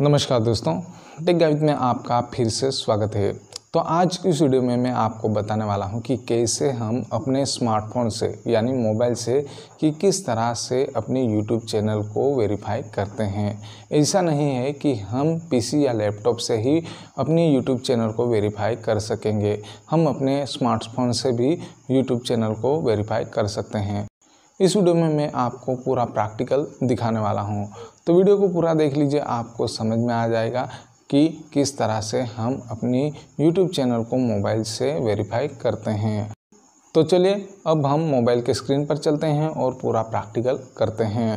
नमस्कार दोस्तों take guide में आपका फिर से स्वागत है तो आज की वीडियो में मैं आपको बताने वाला हूं कि कैसे हम अपने स्मार्टफोन से यानी मोबाइल से कि किस तरह से अपने यूट्यूब चैनल को वेरीफाई करते हैं ऐसा नहीं है कि हम पीसी या लैपटॉप से ही अपने यूट्यूब चैनल को वेरीफाई कर सकेंगे हम अपने स्मार्टफोन से भी यूट्यूब चैनल को वेरीफाई कर सकते हैं इस वीडियो में मैं आपको पूरा प्रैक्टिकल दिखाने वाला हूँ तो वीडियो को पूरा देख लीजिए आपको समझ में आ जाएगा कि किस तरह से हम अपनी यूट्यूब चैनल को मोबाइल से वेरीफाई करते हैं तो चलिए अब हम मोबाइल के स्क्रीन पर चलते हैं और पूरा प्रैक्टिकल करते हैं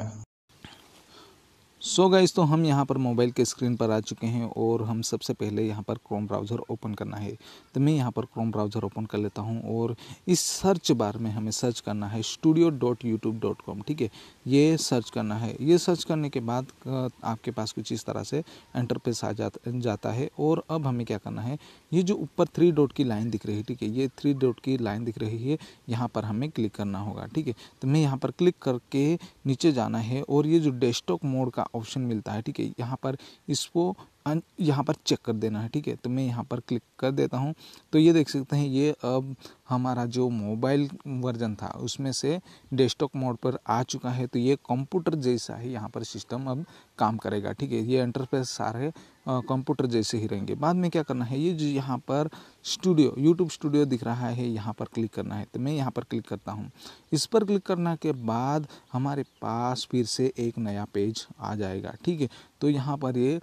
सो so गाइज तो हम यहाँ पर मोबाइल के स्क्रीन पर आ चुके हैं और हम सबसे पहले यहाँ पर क्रोम ब्राउज़र ओपन करना है तो मैं यहाँ पर क्रोम ब्राउज़र ओपन कर लेता हूँ और इस सर्च बार में हमें सर्च करना है studio dot YouTube dot com ठीक है ये सर्च करना है ये सर्च करने के बाद आपके पास कुछ इस तरह से एंटरप्रेस आ जा, जाता है और अब हमें क्या करना है ये जो ऊपर थ्री डॉट की लाइन दिख रही है ठीक है ये थ्री डॉट की लाइन दिख रही है यहाँ पर हमें क्लिक करना होगा ठीक है तो मैं यहाँ पर क्लिक करके नीचे जाना है और ये जो डेस्कटॉप मोड का ऑप्शन मिलता है ठीक है यहाँ पर इसको यहाँ पर चेक कर देना है ठीक है तो मैं यहाँ पर क्लिक कर देता हूँ तो ये देख सकते हैं ये अब हमारा जो मोबाइल वर्जन था उसमें से डेस्कटॉप मोड पर आ चुका है तो ये कंप्यूटर जैसा ही यहाँ पर सिस्टम अब काम करेगा ठीक है ये इंटरफेस सारे कंप्यूटर जैसे ही रहेंगे बाद में क्या करना है ये जो यहाँ पर स्टूडियो यूट्यूब स्टूडियो दिख रहा है यहाँ पर क्लिक करना है तो मैं यहाँ पर क्लिक करता हूँ इस पर क्लिक करने के बाद हमारे पास फिर से एक नया पेज आ जाएगा ठीक है तो यहाँ पर ये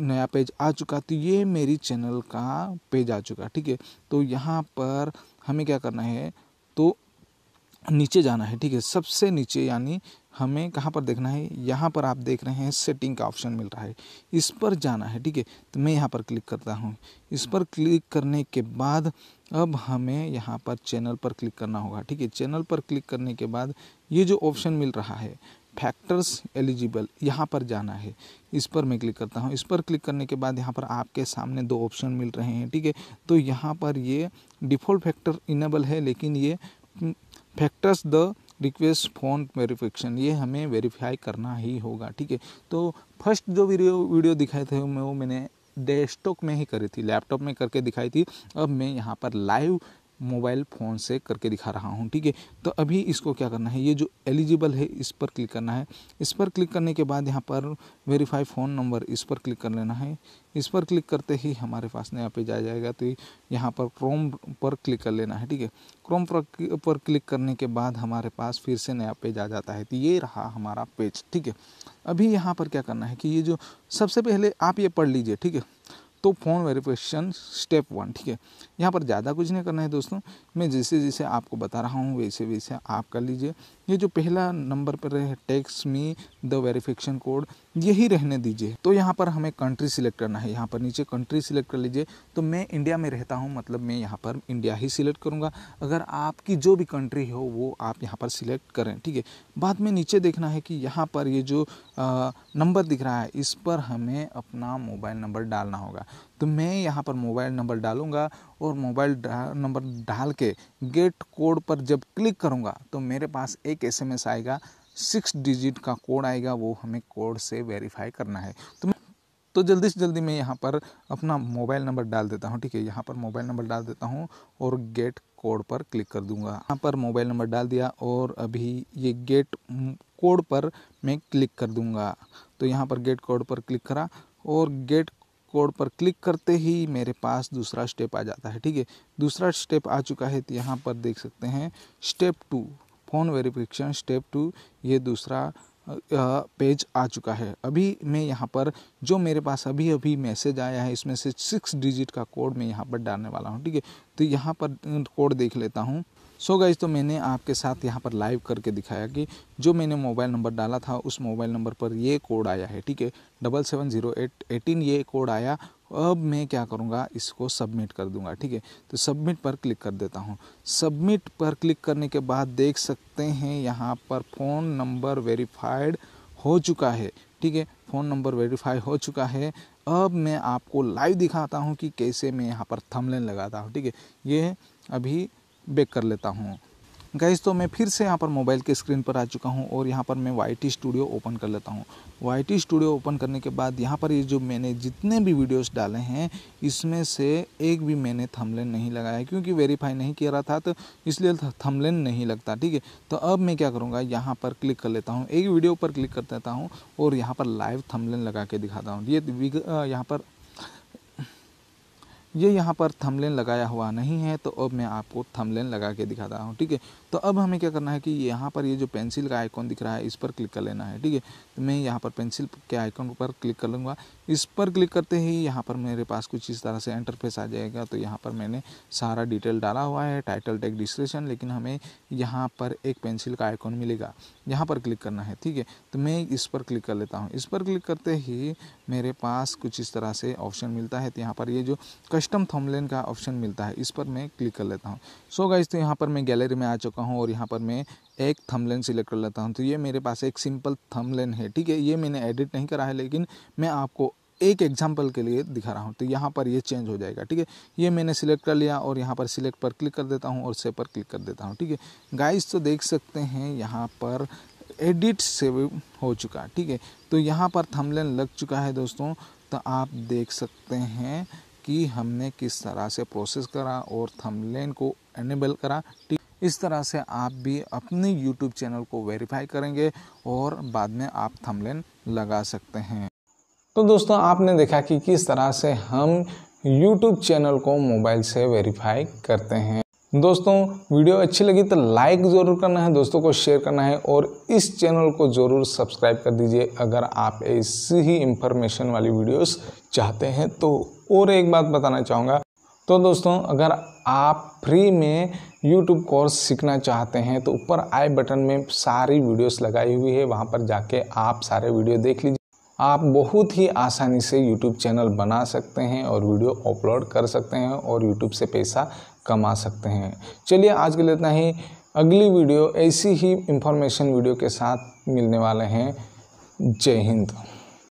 नया पेज आ चुका तो ये मेरी चैनल का पेज आ चुका ठीक है तो यहाँ पर हमें क्या करना है तो नीचे जाना है ठीक है सबसे नीचे यानी हमें कहाँ पर देखना है यहाँ पर आप देख रहे हैं सेटिंग का ऑप्शन मिल रहा है इस पर जाना है ठीक है तो मैं यहाँ पर क्लिक करता हूँ इस पर क्लिक करने के बाद अब हमें यहाँ पर चैनल पर क्लिक करना होगा ठीक है चैनल पर क्लिक करने के बाद ये जो ऑप्शन मिल रहा है फैक्टर्स एलिजिबल यहाँ पर जाना है इस पर मैं क्लिक करता हूँ इस पर क्लिक करने के बाद यहाँ पर आपके सामने दो ऑप्शन मिल रहे हैं ठीक है तो यहाँ पर ये डिफ़ॉल्ट फैक्टर इनेबल है लेकिन ये factors the request phone verification ये हमें वेरीफाई करना ही होगा ठीक है तो फर्स्ट जो वीडियो वीडियो दिखाए थे मैं वो मैंने डेस्कटॉप में ही करी थी लैपटॉप में करके दिखाई थी अब मैं यहाँ पर लाइव मोबाइल फ़ोन से करके दिखा रहा हूँ ठीक है तो अभी इसको क्या करना है ये जो एलिजिबल है इस पर क्लिक करना है इस पर क्लिक करने के बाद यहाँ पर वेरीफाई फ़ोन नंबर इस पर क्लिक कर लेना है इस पर क्लिक करते ही हमारे पास नया यहाँ पे जाया जाएगा तो यहाँ पर क्रोम पर क्लिक कर लेना है ठीक है क्रोम पर क्लिक करने के बाद हमारे पास फिर से नया पेज आ जाता है तो ये रहा हमारा पेज ठीक है अभी यहाँ पर क्या करना है कि ये जो सबसे पहले आप ये पढ़ लीजिए ठीक है तो फ़ोन वेरिफिकेशन स्टेप वन ठीक है यहाँ पर ज़्यादा कुछ नहीं करना है दोस्तों मैं जैसे जैसे आपको बता रहा हूँ वैसे वैसे आप कर लीजिए ये जो पहला नंबर पर है text me the verification code यही रहने दीजिए तो यहाँ पर हमें कंट्री सिलेक्ट करना है यहाँ पर नीचे कंट्री सिलेक्ट कर लीजिए तो मैं इंडिया में रहता हूँ मतलब मैं यहाँ पर इंडिया ही सिलेक्ट करूँगा अगर आपकी जो भी कंट्री हो वो आप यहाँ पर सिलेक्ट करें ठीक है बाद में नीचे देखना है कि यहाँ पर ये जो नंबर दिख रहा है इस पर हमें अपना मोबाइल नंबर डालना होगा तो मैं यहाँ पर मोबाइल नंबर डालूँगा और मोबाइल नंबर डाल के गेट कोड पर जब क्लिक करूँगा तो मेरे पास एक एसएमएस आएगा सिक्स डिजिट का कोड आएगा वो हमें कोड से वेरीफाई करना है तो तो जल्दी से जल्दी मैं यहाँ पर अपना मोबाइल नंबर डाल देता हूँ ठीक है यहाँ पर मोबाइल नंबर डाल देता हूँ और गेट कोड पर क्लिक कर दूंगा यहाँ पर मोबाइल नंबर डाल दिया और अभी ये गेट कोड पर मैं क्लिक कर दूंगा तो यहाँ पर गेट कोड पर क्लिक करा और गेट कोड पर क्लिक करते ही मेरे पास दूसरा स्टेप आ जाता है ठीक है दूसरा स्टेप आ चुका है तो यहाँ पर देख सकते हैं step two phone verification step two ये दूसरा पेज आ चुका है अभी मैं यहाँ पर जो मेरे पास अभी अभी मैसेज आया है इसमें से सिक्स डिजिट का कोड मैं यहाँ पर डालने वाला हूँ ठीक है तो यहाँ पर कोड देख लेता हूँ सो so गाइज तो मैंने आपके साथ यहाँ पर लाइव करके दिखाया कि जो मैंने मोबाइल नंबर डाला था उस मोबाइल नंबर पर ये कोड आया है ठीक है double seven zero eight eighteen ये कोड आया अब मैं क्या करूँगा इसको सबमिट कर दूँगा ठीक है तो सबमिट पर क्लिक कर देता हूँ सबमिट पर क्लिक करने के बाद देख सकते हैं यहाँ पर फ़ोन नंबर वेरीफाइड हो चुका है ठीक है फ़ोन नंबर वेरीफाई हो चुका है अब मैं आपको लाइव दिखाता हूँ कि कैसे मैं यहाँ पर थमलेन लगाता हूँ ठीक है ये अभी बेक कर लेता हूँ गैस तो मैं फिर से यहाँ पर मोबाइल के स्क्रीन पर आ चुका हूँ और यहाँ पर मैं वाई टी स्टूडियो ओपन कर लेता हूँ वाई टी स्टूडियो ओपन करने के बाद यहाँ पर ये जो मैंने जितने भी वीडियोस डाले हैं इसमें से एक भी मैंने थमलेन नहीं लगाया क्योंकि वेरीफाई नहीं किया रहा था तो इसलिए थमलेन नहीं लगता ठीक है तो अब मैं क्या करूँगा यहाँ पर क्लिक कर लेता हूँ एक वीडियो पर क्लिक कर देता हूँ और यहाँ पर लाइव थमलेन लगा के दिखाता हूँ ये यहाँ पर ये यहाँ पर थमलेन लगाया हुआ नहीं है तो अब मैं आपको थमलेन लगा के दिखा रहा हूँ ठीक है तो अब हमें क्या करना है कि यहाँ पर ये जो पेंसिल का आइकॉन दिख रहा है इस पर क्लिक कर लेना है ठीक है तो मैं यहाँ पर पेंसिल के आइकॉन पर क्लिक कर लूँगा इस पर क्लिक करते ही यहाँ पर मेरे पास कुछ इस तरह से इंटरफेस आ जाएगा तो यहाँ पर मैंने सारा डिटेल डाला हुआ है टाइटल टेक डिस्क्रिप्शन लेकिन हमें यहाँ पर एक पेंसिल का आइकॉन मिलेगा यहाँ पर क्लिक करना है ठीक है तो मैं इस पर क्लिक कर लेता हूँ इस पर क्लिक करते ही मेरे पास कुछ इस तरह से ऑप्शन मिलता है तो यहाँ पर ये जो कस्टम थंबनेल का ऑप्शन मिलता है इस पर मैं क्लिक कर लेता हूँ सो so गाइज तो यहाँ पर मैं गैलरी में आ चुका हूँ और यहाँ पर मैं एक थंबनेल सिलेक्ट कर लेता हूँ तो ये मेरे पास एक सिंपल थंबनेल है ठीक है ये मैंने एडिट नहीं करा है लेकिन मैं आपको एक एग्जाम्पल के लिए दिखा रहा हूँ तो यहाँ पर ये चेंज हो जाएगा ठीक है ये मैंने सिलेक्ट कर लिया और यहाँ पर सिलेक्ट पर क्लिक कर देता हूँ और सेव पर क्लिक कर देता हूँ ठीक है गाइज तो देख सकते हैं यहाँ पर एडिट सेव हो चुका ठीक है तो यहाँ पर थमलेन लग चुका है दोस्तों तो आप देख सकते हैं कि हमने किस तरह से प्रोसेस करा और थंबनेल को एनेबल करा इस तरह से आप भी अपने यूट्यूब चैनल को वेरीफाई करेंगे और बाद में आप थंबनेल लगा सकते हैं तो दोस्तों आपने देखा कि किस तरह से हम यूट्यूब चैनल को मोबाइल से वेरीफाई करते हैं दोस्तों वीडियो अच्छी लगी तो लाइक ज़रूर करना है दोस्तों को शेयर करना है और इस चैनल को ज़रूर सब्सक्राइब कर दीजिए अगर आप ऐसी ही इंफॉर्मेशन वाली वीडियोस चाहते हैं तो और एक बात बताना चाहूँगा तो दोस्तों अगर आप फ्री में यूट्यूब कोर्स सीखना चाहते हैं तो ऊपर आई बटन में सारी वीडियोस लगाई हुई है वहाँ पर जाके आप सारे वीडियो देख लीजिए आप बहुत ही आसानी से YouTube चैनल बना सकते हैं और वीडियो अपलोड कर सकते हैं और YouTube से पैसा कमा सकते हैं चलिए आज के लिए इतना ही अगली वीडियो ऐसी ही इंफॉर्मेशन वीडियो के साथ मिलने वाले हैं जय हिंद